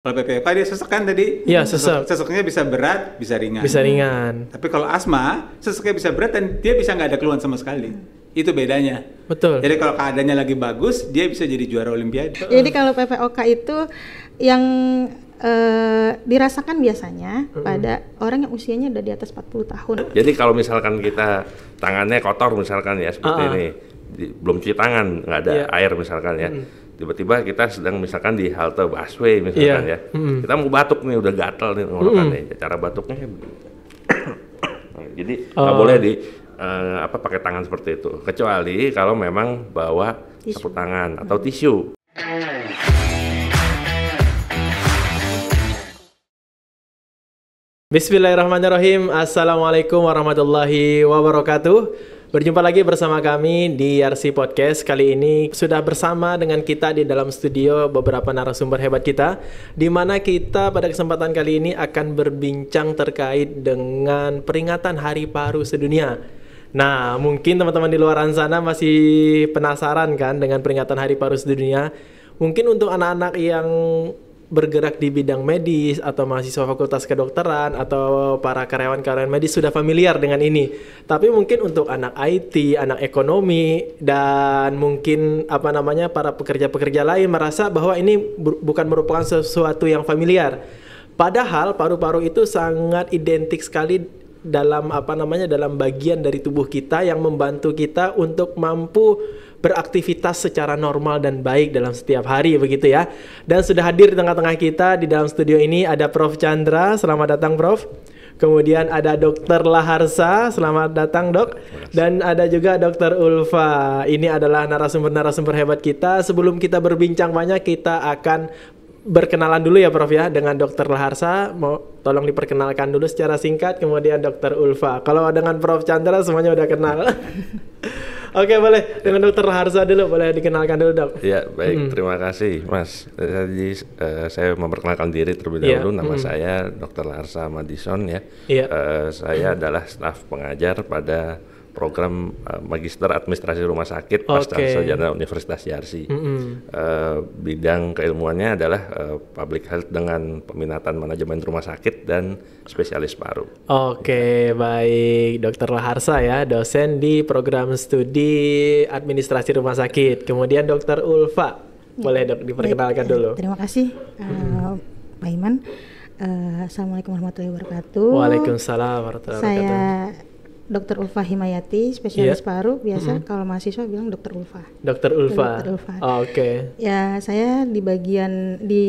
Kalau PPOK dia sesek kan tadi? Iya sesek. Seseknya bisa berat, bisa ringan. Bisa ringan. Tapi kalau asma, seseknya bisa berat dan dia bisa nggak ada keluhan sama sekali. Itu bedanya. Betul. Jadi kalau keadaannya lagi bagus, dia bisa jadi juara olimpiade. Jadi kalau PPOK itu yang eh, dirasakan biasanya hmm pada orang yang usianya udah di atas 40 tahun. Jadi kalau misalkan kita tangannya kotor misalkan ya seperti uh-uh. ini, di, belum cuci tangan, nggak ada yeah. air misalkan ya. Mm tiba-tiba kita sedang misalkan di halte busway misalkan yeah. ya mm. kita mau batuk nih udah gatel nih ngorokannya mm. cara batuknya ya jadi nggak uh. boleh di uh, apa pakai tangan seperti itu kecuali kalau memang bawa sapu tangan atau hmm. tisu Bismillahirrahmanirrahim Assalamualaikum warahmatullahi wabarakatuh Berjumpa lagi bersama kami di RC Podcast. Kali ini sudah bersama dengan kita di dalam studio beberapa narasumber hebat kita di mana kita pada kesempatan kali ini akan berbincang terkait dengan peringatan Hari Paru Sedunia. Nah, mungkin teman-teman di luar sana masih penasaran kan dengan peringatan Hari Paru Sedunia. Mungkin untuk anak-anak yang bergerak di bidang medis atau mahasiswa fakultas kedokteran atau para karyawan-karyawan medis sudah familiar dengan ini. Tapi mungkin untuk anak IT, anak ekonomi dan mungkin apa namanya para pekerja-pekerja lain merasa bahwa ini bukan merupakan sesuatu yang familiar. Padahal paru-paru itu sangat identik sekali dalam apa namanya dalam bagian dari tubuh kita yang membantu kita untuk mampu beraktivitas secara normal dan baik dalam setiap hari begitu ya. Dan sudah hadir di tengah-tengah kita di dalam studio ini ada Prof Chandra, selamat datang Prof. Kemudian ada Dokter Laharsa, selamat datang dok. Dan ada juga Dokter Ulfa. Ini adalah narasumber-narasumber hebat kita. Sebelum kita berbincang banyak, kita akan berkenalan dulu ya Prof ya dengan Dokter Laharsa. Mau tolong diperkenalkan dulu secara singkat, kemudian Dokter Ulfa. Kalau dengan Prof Chandra semuanya udah kenal. Oke boleh dengan Dokter Harza dulu boleh dikenalkan dulu dok. Ya baik hmm. terima kasih Mas. Jadi uh, saya memperkenalkan diri terlebih yeah. dahulu nama hmm. saya Dokter Harza Madison ya. Yeah. Iya. Uh, saya adalah staf pengajar pada program uh, magister administrasi rumah sakit okay. pasca sarjana Universitas Yarsi. Mm -hmm. uh, bidang keilmuannya adalah uh, public health dengan peminatan manajemen rumah sakit dan spesialis paru. Oke, okay, ya. baik Dokter Laharsa ya, dosen di program studi administrasi rumah sakit. Kemudian Dokter Ulfa, boleh dok diperkenalkan ya, dulu. Terima kasih, uh, Pak Iman. Uh, Assalamualaikum warahmatullahi wabarakatuh. Waalaikumsalam warahmatullahi wabarakatuh. Saya Dokter Ulfa Himayati, spesialis yeah. paru. Biasa mm -hmm. kalau mahasiswa bilang Dokter Ulfa. Dokter Ulfa. Dokter Ulfa. Oh, Oke. Okay. Ya, saya di bagian di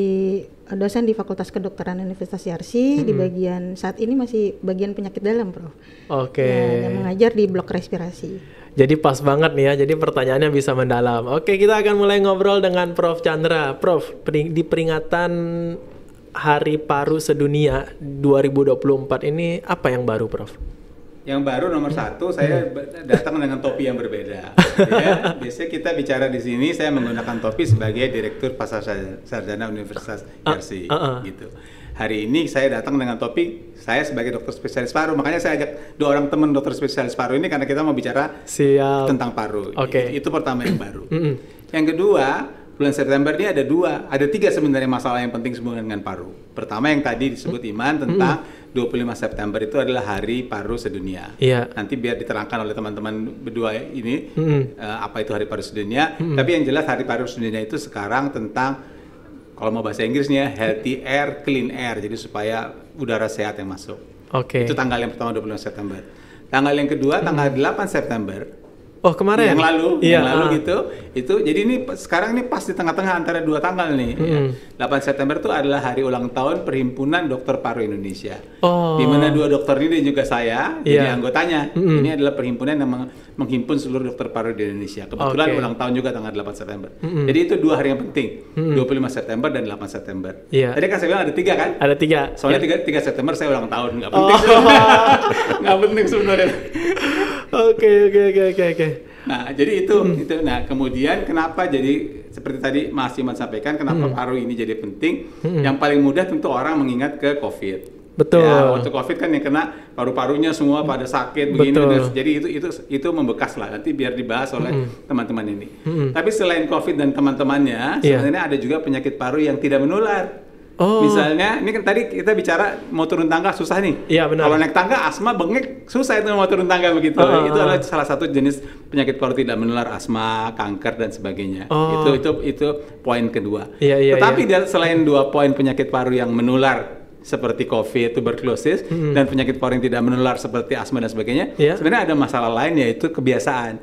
dosen di Fakultas Kedokteran Universitas Yarsi mm -hmm. di bagian saat ini masih bagian penyakit dalam, Prof. Oke. Okay. Ya, yang mengajar di blok respirasi. Jadi pas banget nih ya, jadi pertanyaannya bisa mendalam. Oke, kita akan mulai ngobrol dengan Prof. Chandra. Prof, di peringatan Hari Paru Sedunia 2024 ini apa yang baru, Prof? yang baru nomor satu saya iya. datang dengan topi yang berbeda. ya, biasanya kita bicara di sini saya menggunakan topi sebagai direktur pasar sarjana Universitas Yarsi uh, uh, uh. gitu. Hari ini saya datang dengan topi saya sebagai dokter spesialis paru. Makanya saya ajak dua orang teman dokter spesialis paru ini karena kita mau bicara Siap. tentang paru. Okay. Itu, itu pertama yang baru. yang kedua bulan September ini ada dua, ada tiga sebenarnya masalah yang penting sehubungan dengan paru. Pertama yang tadi disebut Iman tentang 25 September itu adalah Hari Paru Sedunia. Iya. Nanti biar diterangkan oleh teman-teman berdua ini hmm. uh, apa itu Hari Paru Sedunia. Hmm. Tapi yang jelas Hari Paru Sedunia itu sekarang tentang kalau mau bahasa Inggrisnya healthy air, clean air. Jadi supaya udara sehat yang masuk. Oke. Okay. Itu tanggal yang pertama 25 September. Tanggal yang kedua tanggal 8 September Oh kemarin? Yang lalu, iya. yang lalu ah. gitu. Itu jadi ini sekarang ini pas di tengah-tengah antara dua tanggal nih. Mm. Ya. 8 September itu adalah hari ulang tahun Perhimpunan Dokter Paru Indonesia. Oh. Di mana dua dokter ini dan juga saya yeah. jadi iya. anggotanya. Mm Ini adalah perhimpunan yang meng menghimpun seluruh dokter paru di Indonesia. Kebetulan okay. ulang tahun juga tanggal 8 September. Mm -mm. Jadi itu dua hari yang penting. Mm puluh 25 September dan 8 September. Yeah. Tadi kan saya bilang ada tiga kan? Ada tiga. Soalnya yeah. tiga, tiga September saya ulang tahun. Nggak oh. penting. Oh. Nggak penting sebenarnya. Oke, oke, oke, oke. Nah, jadi itu hmm. itu. Nah, kemudian kenapa jadi seperti tadi Mas Iman sampaikan kenapa hmm. paru ini jadi penting? Hmm. Yang paling mudah tentu orang mengingat ke COVID. Betul. Ya, waktu COVID kan yang kena paru-parunya semua pada sakit begini Betul. terus. Jadi itu itu itu membekas lah. Nanti biar dibahas oleh hmm. teman-teman -hmm. ini. -hmm. Tapi selain COVID dan teman-temannya, yeah. sebenarnya ada juga penyakit paru yang tidak menular. Oh. Misalnya, ini kan tadi kita bicara mau turun tangga susah nih. Iya benar. Kalau naik tangga asma bengek susah itu mau turun tangga begitu. Oh, itu ah. adalah salah satu jenis penyakit paru tidak menular asma, kanker dan sebagainya. Oh. Itu itu itu poin kedua. Iya iya. Tetapi iya. selain dua poin penyakit paru yang menular seperti COVID, tuberkulosis, hmm dan penyakit paru yang tidak menular seperti asma dan sebagainya, yeah. sebenarnya ada masalah lain yaitu kebiasaan.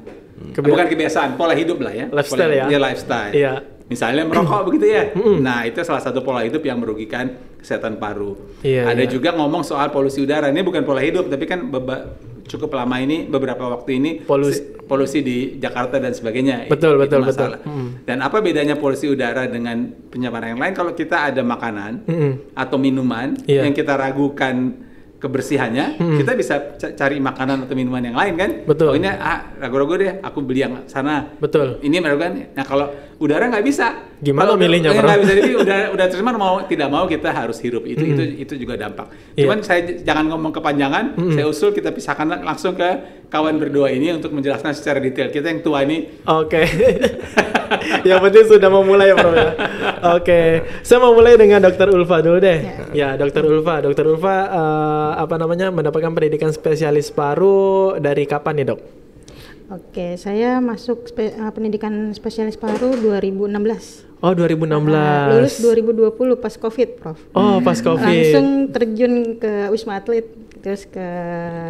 Kebiasaan. Bukan kebiasaan, pola hidup lah ya. Lifestyle pola, ya. Ya lifestyle. Yeah misalnya merokok begitu ya. nah, itu salah satu pola hidup yang merugikan kesehatan paru. Iya, Ada iya. juga ngomong soal polusi udara. Ini bukan pola hidup, tapi kan beba, cukup lama ini beberapa waktu ini polusi, polusi di Jakarta dan sebagainya. Betul, itu, betul, masalah. betul. Dan apa bedanya polusi udara dengan pencemaran yang lain? Kalau kita ada makanan hmm. atau minuman yeah. yang kita ragukan kebersihannya, hmm. kita bisa cari makanan atau minuman yang lain kan? Betul. Oh, ini ah, ragu-ragu deh, aku beli yang sana. Betul. Ini meragukan. Nah kalau udara nggak bisa. Gimana milihnya bro? Nggak bisa jadi udah udah terima mau tidak mau kita harus hirup itu mm. itu itu juga dampak. Iya. Cuman saya jangan ngomong kepanjangan. Mm. Saya usul kita pisahkan langsung ke kawan berdua ini untuk menjelaskan secara detail. Kita yang tua ini. Oke. Okay. yang penting sudah memulai, mulai ya Oke, okay. saya mau mulai dengan Dokter Ulfa dulu deh. Yeah. Ya Dokter Ulfa, Dokter Ulfa uh, apa namanya mendapatkan pendidikan spesialis paru dari kapan nih dok? Oke, saya masuk spe eh, pendidikan spesialis paru 2016. Oh, 2016. Uh, ah, lulus 2020 pas Covid, Prof. Oh, pas Covid. Langsung terjun ke Wisma Atlet terus ke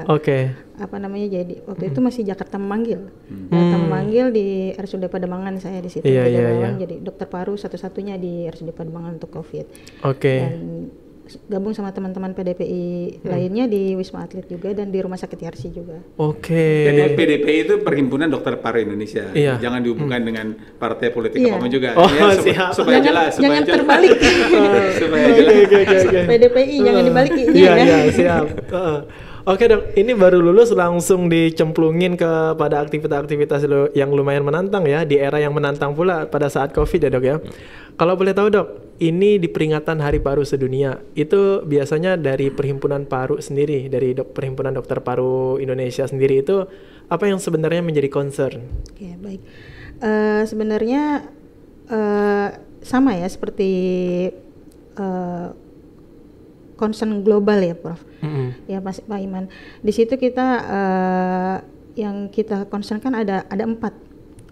Oke. Okay. Apa namanya? Jadi waktu hmm. itu masih Jakarta memanggil. Hmm. Jakarta hmm. memanggil di RSUD Pademangan saya di situ. Iya, yeah, yeah, yeah. Jadi dokter paru satu-satunya di RSUD Pademangan untuk Covid. Oke. Okay gabung sama teman-teman PDPI hmm. lainnya di Wisma Atlet juga dan di Rumah Sakit Yarsi juga. Oke. Okay. Jadi PDPI itu Perhimpunan Dokter Paru Indonesia. Iya. Jangan dihubungkan hmm. dengan partai politik iya. apapun juga. Oh, ya, siap. supaya jangan, jelas. Supaya jangan jelas. terbalik. supaya jelas. Okay, okay, okay. PDPI hmm. jangan dibalik. Iya, ya. iya, siap. Uh. Oke dok, ini baru lulus langsung dicemplungin kepada aktivitas-aktivitas yang lumayan menantang ya di era yang menantang pula pada saat COVID ya dok ya. Hmm. Kalau boleh tahu dok, ini di peringatan Hari Paru Sedunia, itu biasanya dari Perhimpunan Paru sendiri, dari dok, Perhimpunan Dokter Paru Indonesia sendiri itu apa yang sebenarnya menjadi concern? okay, baik, uh, sebenarnya uh, sama ya seperti uh, concern global ya, Prof. Mm -hmm. Ya Pak Pak Iman, di situ kita uh, yang kita concern kan ada ada empat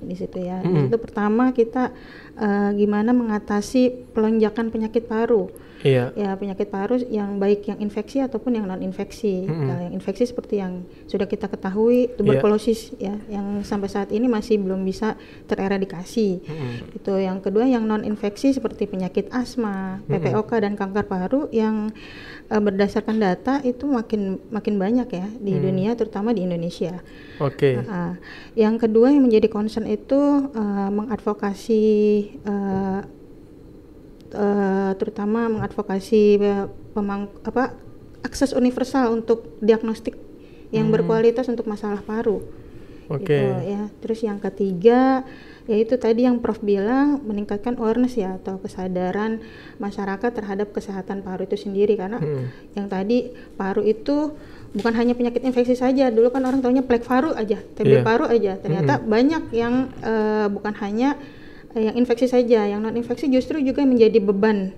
di situ ya. Mm. Itu pertama kita uh, gimana mengatasi pelonjakan penyakit paru. Iya. Ya penyakit paru yang baik yang infeksi ataupun yang non infeksi. Mm -hmm. Nah, yang infeksi seperti yang sudah kita ketahui tuberkulosis yeah. ya yang sampai saat ini masih belum bisa tereradikasi. Mm -hmm. Itu yang kedua yang non infeksi seperti penyakit asma, PPOK mm -hmm. dan kanker paru yang uh, berdasarkan data itu makin makin banyak ya di hmm. dunia terutama di Indonesia. Oke. Okay. Uh, eh, uh, eh. yang kedua yang menjadi concern itu uh, mengadvokasi uh, uh, terutama mengadvokasi pemang apa akses universal untuk diagnostik yang hmm. berkualitas untuk masalah paru. Oke. Okay. Gitu, ya. Terus yang ketiga yaitu tadi yang Prof bilang meningkatkan awareness ya atau kesadaran masyarakat terhadap kesehatan paru itu sendiri karena hmm. yang tadi paru itu bukan hanya penyakit infeksi saja dulu kan orang taunya plek paru aja TB yeah. paru aja ternyata hmm. banyak yang uh, bukan hanya eh, yang infeksi saja yang non infeksi justru juga menjadi beban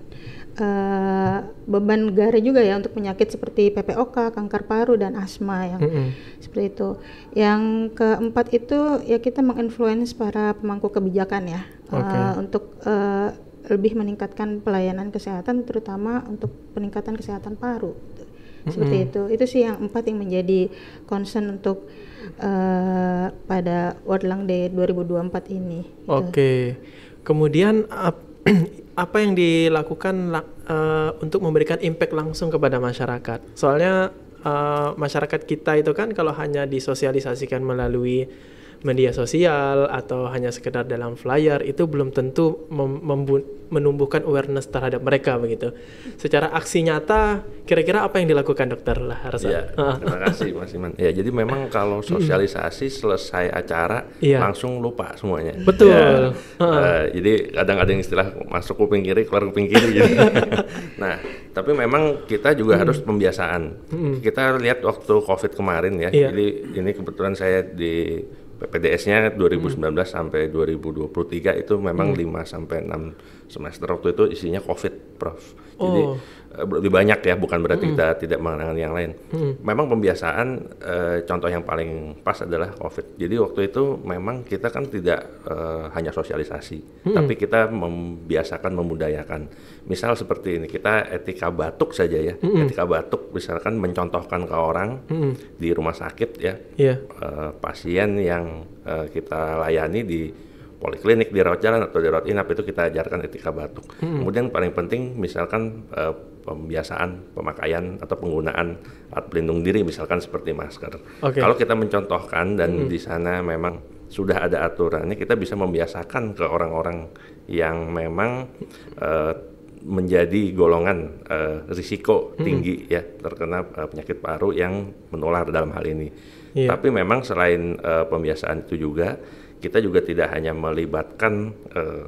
Eh, beban negara juga ya untuk penyakit seperti PPOK, kanker paru dan asma yang mm -hmm. seperti itu. Yang keempat itu ya kita menginfluence para pemangku kebijakan ya eh, okay. uh, untuk uh, lebih meningkatkan pelayanan kesehatan terutama untuk peningkatan kesehatan paru seperti mm -hmm. itu itu sih yang empat yang menjadi concern untuk uh, pada World Lung Day 2024 ini gitu. oke okay. kemudian uh, apa yang dilakukan uh, untuk memberikan impact langsung kepada masyarakat? Soalnya uh, masyarakat kita itu kan kalau hanya disosialisasikan melalui media sosial atau hanya sekedar dalam flyer itu belum tentu menumbuhkan awareness terhadap mereka begitu. Secara aksi nyata kira-kira apa yang dilakukan dokter lah harusnya. Ya, terima kasih Mas Iman. Ya jadi memang kalau sosialisasi selesai acara ya. langsung lupa semuanya. Betul. Ya, uh. jadi kadang-kadang istilah masuk kuping kiri keluar kuping kiri gitu. nah, tapi memang kita juga hmm. harus pembiasaan. Hmm. Kita lihat waktu Covid kemarin ya. Yeah. Jadi ini kebetulan saya di PPDS-nya 2019 hmm. sampai 2023 itu memang hmm. 5 sampai 6 semester waktu itu isinya COVID, Prof. Jadi oh. Eh, lebih banyak ya, bukan berarti mm kita tidak menangani yang lain. Mm Memang pembiasaan e, contoh yang paling pas adalah COVID. Jadi waktu itu memang kita kan tidak e, hanya sosialisasi, mm tapi kita membiasakan memudayakan. Misal seperti ini, kita etika batuk saja ya. Mm -hmm. Etika batuk misalkan mencontohkan ke orang mm -hmm. di rumah sakit ya. Yeah. Iya. E, pasien yang e, kita layani di poliklinik, rawat jalan atau di rawat inap itu kita ajarkan etika batuk. Hmm. Kemudian paling penting misalkan uh, pembiasaan pemakaian atau penggunaan alat pelindung diri misalkan seperti masker. Okay. Kalau kita mencontohkan dan hmm. di sana memang sudah ada aturannya kita bisa membiasakan ke orang-orang yang memang uh, menjadi golongan uh, risiko hmm. tinggi ya terkena uh, penyakit paru yang menular dalam hal ini. Yeah. Tapi memang selain uh, pembiasaan itu juga kita juga tidak hanya melibatkan eh,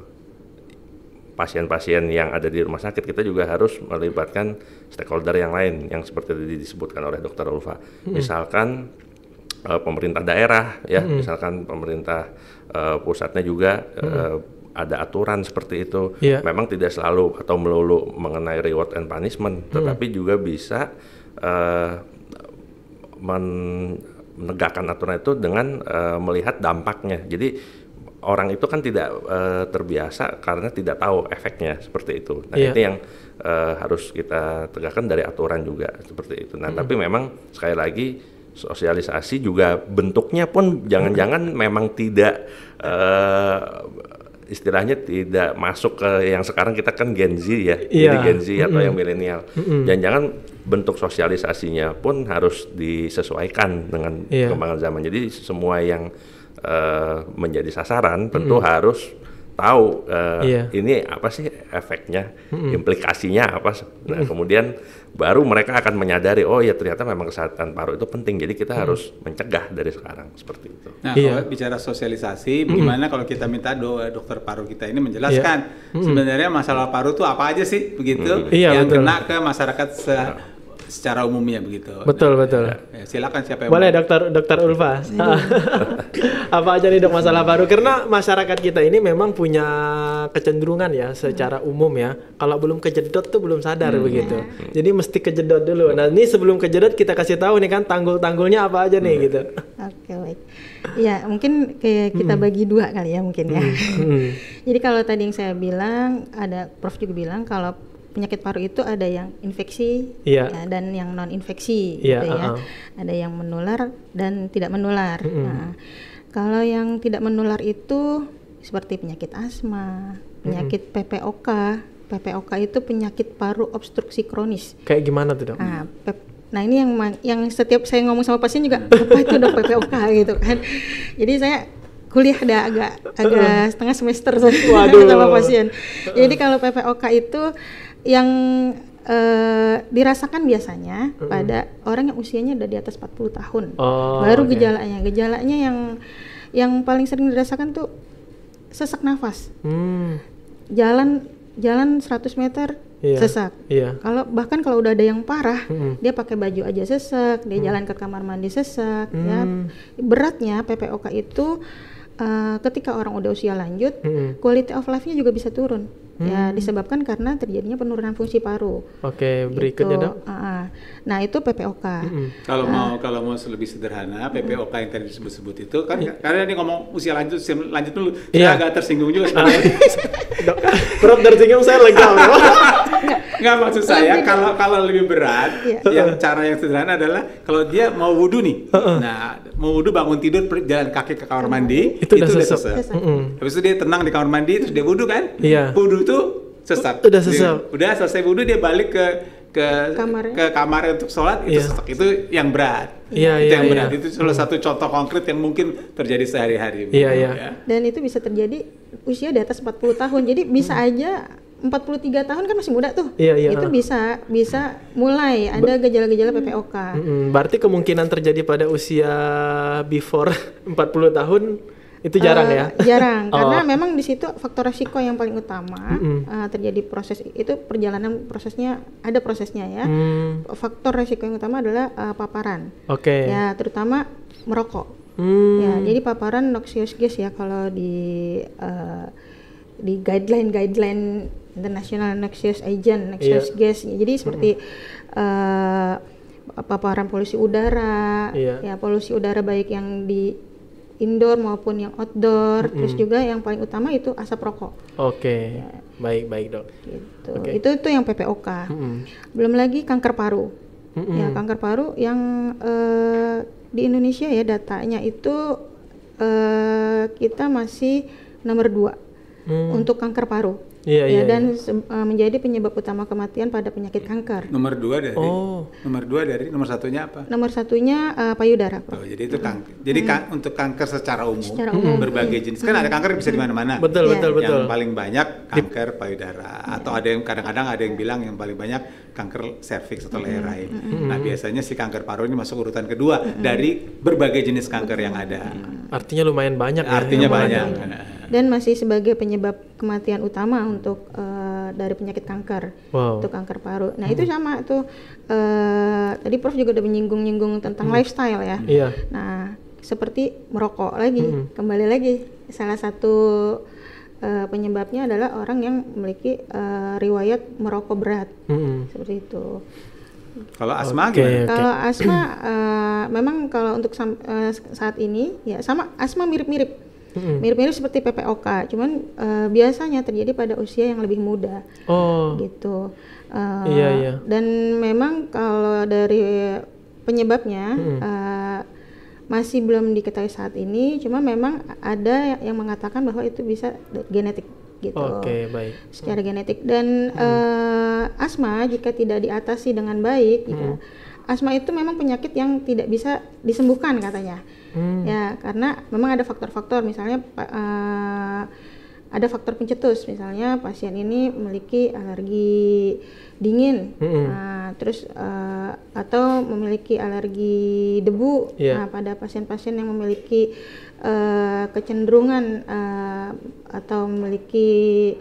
pasien-pasien yang ada di rumah sakit, kita juga harus melibatkan stakeholder yang lain yang seperti tadi disebutkan oleh Dr. Ulfa. Hmm. Misalkan uh, pemerintah daerah ya, hmm. misalkan pemerintah uh, pusatnya juga hmm. uh, ada aturan seperti itu. Yeah. Memang tidak selalu atau melulu mengenai reward and punishment, hmm. tetapi hmm. juga bisa uh, men menegakkan aturan itu dengan uh, melihat dampaknya. Jadi orang itu kan tidak uh, terbiasa karena tidak tahu efeknya seperti itu. Nah yeah. itu yang uh, harus kita tegakkan dari aturan juga seperti itu. Nah mm -hmm. tapi memang sekali lagi sosialisasi juga bentuknya pun jangan-jangan memang tidak uh, istilahnya tidak masuk ke yang sekarang kita kan Gen Z ya, yeah. jadi iya. Gen Z atau mm -hmm. yang milenial. Mm -hmm. Jangan-jangan bentuk sosialisasinya pun harus disesuaikan dengan yeah. kembangan zaman. Jadi semua yang uh, menjadi sasaran tentu mm -hmm. harus tahu uh, eh, yeah. ini apa sih efeknya, mm-hmm. implikasinya apa. Nah, mm-hmm. kemudian baru mereka akan menyadari, oh ya ternyata memang kesehatan paru itu penting. Jadi kita mm-hmm. harus mencegah dari sekarang seperti itu. Nah, yeah. kalau bicara sosialisasi, mm-hmm. gimana kalau kita minta do- dokter paru kita ini menjelaskan yeah. mm-hmm. sebenarnya masalah paru itu apa aja sih begitu mm-hmm. yang yeah, kena ke masyarakat se- yeah secara umumnya begitu. Betul nah, betul. Ya, ya, silakan siapa yang boleh mau. dokter dokter Ulfa. Apa aja nih dok masalah baru? Karena masyarakat kita ini memang punya kecenderungan ya secara umum ya. Kalau belum kejedot tuh belum sadar hmm. begitu. Hmm. Jadi mesti kejedot dulu. Nah ini sebelum kejedot kita kasih tahu nih kan tanggul tanggulnya apa aja nih hmm. gitu. Oke baik. ya mungkin kayak kita hmm. bagi dua kali ya mungkin ya. hmm. hmm. Jadi kalau tadi yang saya bilang ada Prof juga bilang kalau penyakit paru itu ada yang infeksi yeah. ya, dan yang non infeksi yeah, gitu ya. Uh -uh. Ada yang menular dan tidak menular. Mm -hmm. Nah, kalau yang tidak menular itu seperti penyakit asma, penyakit mm -hmm. PPOK. PPOK itu penyakit paru obstruksi kronis. Kayak gimana tuh, Dok? Nah, Nah ini yang yang setiap saya ngomong sama pasien juga apa itu dok PPOK gitu kan. Jadi saya kuliah ada agak agak uh-uh. setengah semester saya sama pasien. Jadi kalau PPOK itu yang Uh, dirasakan biasanya mm -hmm. pada orang yang usianya udah di atas 40 tahun. Oh, baru okay. gejalanya. Gejalanya yang yang paling sering dirasakan tuh sesak nafas. Hmm. Jalan jalan 100 meter Iya, sesak. Iya. Kalau bahkan kalau udah ada yang parah, mm -hmm. dia pakai baju aja sesak, dia mm. jalan ke kamar mandi sesak, ya. mm. ya. Beratnya PPOK itu uh, ketika orang udah usia lanjut, mm -hmm. quality of life-nya juga bisa turun. Ya, hmm. ya disebabkan karena terjadinya penurunan fungsi paru. Oke, gitu. berikutnya gitu. dok. nah itu PPOK. Hmm. Kalau mau nah. kalau mau lebih sederhana hmm. PPOK yang tadi disebut-sebut itu kan hmm. karena ini ngomong usia lanjut lanjut dulu yeah. saya iya. agak tersinggung juga ah. sebenarnya. dok, tersinggung saya lega. Enggak maksud saya kalau kalau lebih berat yeah. yang cara yang sederhana adalah kalau dia mau wudhu nih. nah, mau wudhu bangun tidur jalan kaki ke kamar mandi itu, itu udah selesai. Habis itu dia tenang di kamar mandi terus dia wudhu kan? Iya. Yeah. Wudhu itu wudhu sesak. Udah sesak. udah selesai wudhu dia balik ke ke kamar ya? ke kamar untuk sholat itu yeah. sesak itu yang berat yeah, itu yeah, yang iya. berat itu salah hmm. satu contoh konkret yang mungkin terjadi sehari-hari yeah, yeah. ya dan itu bisa terjadi usia di atas 40 tahun jadi bisa hmm. aja 43 tahun kan masih muda tuh. Iya, iya. Itu bisa bisa mulai ada gejala-gejala PPOK. Mm -hmm. Berarti kemungkinan terjadi pada usia before 40 tahun itu jarang uh, ya eh, jarang oh. karena memang di situ faktor resiko yang paling utama mm-hmm. uh, terjadi proses itu perjalanan prosesnya ada prosesnya ya mm. faktor resiko yang utama adalah uh, paparan oke okay. ya terutama merokok mm. ya jadi paparan noxious gas ya kalau di uh, di guideline guideline international noxious agent noxious yeah. gas jadi seperti mm-hmm. uh, paparan polusi udara yeah. ya polusi udara baik yang di indoor maupun yang outdoor. hmm Terus juga yang paling utama itu asap rokok. Oke. Okay. Ya. Baik, baik, Dok. Gitu. Okay. Itu itu yang PPOK. hmm Belum lagi kanker paru. hmm Ya, kanker paru yang uh, di Indonesia ya datanya itu uh, kita masih nomor dua mm. untuk kanker paru. Iya, ya, iya, dan iya. E, menjadi penyebab utama kematian pada penyakit kanker. Nomor dua dari oh. nomor dua dari nomor satunya apa? Nomor satunya uh, payudara. Pak. Oh, jadi itu kanker. Jadi hmm. kan, untuk kanker secara umum, secara umum berbagai hmm. jenis kan hmm. ada kanker bisa di mana-mana. Betul, ya. betul, betul. Yang paling banyak kanker payudara atau ada yang kadang-kadang ada yang bilang yang paling banyak kanker cervix atau leher rahim. Mm -hmm. Nah biasanya si kanker paru ini masuk urutan kedua mm -hmm. dari berbagai jenis kanker yang ada. Artinya lumayan banyak. Ya, Artinya ya, banyak. banyak. Dan masih sebagai penyebab kematian utama untuk uh, dari penyakit kanker, wow. untuk kanker paru. Nah hmm. itu sama tuh. Uh, tadi Prof juga udah menyinggung-nyinggung tentang hmm. lifestyle ya. Iya. Nah seperti merokok lagi, hmm. kembali lagi salah satu uh, penyebabnya adalah orang yang memiliki uh, riwayat merokok berat hmm. seperti itu. Kalau asma okay, gimana? Okay. Kalau asma uh, memang kalau untuk uh, saat ini ya sama asma mirip-mirip. Mm-hmm. Mirip-mirip seperti PPOK, cuman uh, biasanya terjadi pada usia yang lebih muda. Oh. Gitu. Uh, iya, iya. Dan memang kalau dari penyebabnya mm-hmm. uh, masih belum diketahui saat ini cuma memang ada yang mengatakan bahwa itu bisa genetik gitu okay, baik. secara hmm. genetik dan hmm. uh, asma jika tidak diatasi dengan baik gitu hmm. asma itu memang penyakit yang tidak bisa disembuhkan katanya hmm. ya karena memang ada faktor-faktor misalnya uh, ada faktor pencetus misalnya pasien ini memiliki alergi dingin, mm -hmm. nah, terus uh, atau memiliki alergi debu. Yeah. Nah, pada pasien-pasien yang memiliki uh, kecenderungan uh, atau memiliki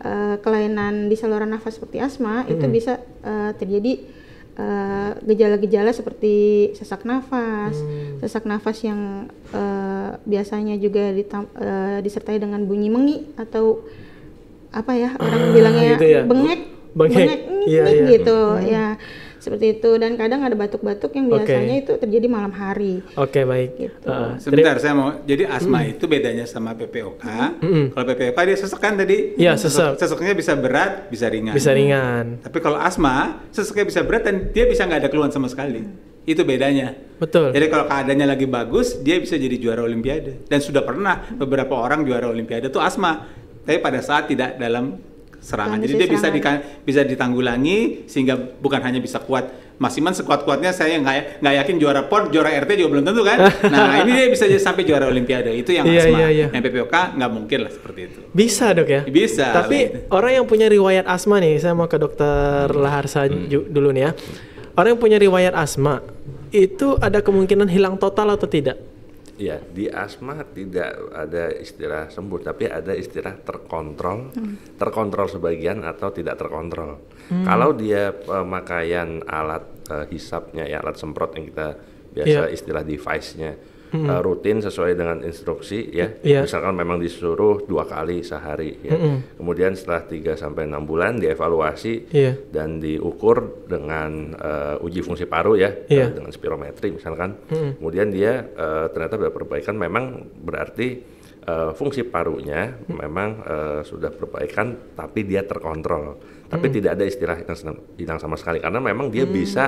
uh, kelainan di saluran nafas seperti asma, mm -hmm. itu bisa uh, terjadi gejala-gejala uh, seperti sesak nafas, hmm. sesak nafas yang uh, biasanya juga uh, disertai dengan bunyi mengi atau apa ya orang ah, bilangnya gitu ya? bengek Bengek, bengek iya, iya. gitu hmm. ya seperti itu dan kadang ada batuk-batuk yang biasanya okay. itu terjadi malam hari. Oke okay, baik. Gitu. Uh, Sebentar saya mau jadi asma mm. itu bedanya sama PPOK. Mm. Kalau PPOK dia sesek kan tadi. Iya yeah, sesek. Seseknya bisa berat, bisa ringan. Bisa ringan. Tapi kalau asma seseknya bisa berat dan dia bisa nggak ada keluhan sama sekali. Itu bedanya. Betul. Jadi kalau keadaannya lagi bagus, dia bisa jadi juara olimpiade. Dan sudah pernah beberapa orang juara olimpiade itu asma. Tapi pada saat tidak dalam serangan. Jadi dia serangan. bisa di, bisa ditanggulangi sehingga bukan hanya bisa kuat Masiman sekuat-kuatnya saya nggak ya- nggak yakin juara PON, juara RT juga belum tentu kan. Nah ini dia bisa sampai juara Olimpiade itu yang iya, asma. Iya, iya. PPOK nggak mungkin lah seperti itu. Bisa dok ya. Bisa. Tapi lah. orang yang punya riwayat asma nih, saya mau ke dokter hmm. Laharsa hmm. dulu nih ya. Orang yang punya riwayat asma itu ada kemungkinan hilang total atau tidak? Iya, di asma tidak ada istilah sembuh, tapi ada istilah terkontrol, hmm. terkontrol sebagian atau tidak terkontrol. Hmm. Kalau dia pemakaian alat uh, hisapnya ya alat semprot yang kita biasa yeah. istilah device-nya hmm. uh, rutin sesuai dengan instruksi ya. Yeah. Misalkan memang disuruh dua kali sehari ya. Hmm. Kemudian setelah 3 sampai 6 bulan dievaluasi yeah. dan diukur dengan uh, uji fungsi paru ya yeah. uh, dengan spirometri misalkan. Hmm. Kemudian dia uh, ternyata ada perbaikan memang berarti uh, fungsi parunya hmm. memang uh, sudah perbaikan tapi dia terkontrol tapi hmm. tidak ada istilah hilang, hilang sama sekali karena memang dia hmm. bisa